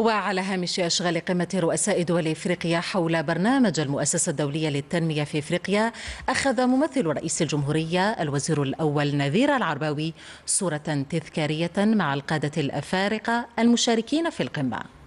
وعلى هامش أشغال قمة رؤساء دول إفريقيا حول برنامج المؤسسة الدولية للتنمية في إفريقيا أخذ ممثل رئيس الجمهورية الوزير الأول نذير العرباوي صورة تذكارية مع القادة الأفارقة المشاركين في القمة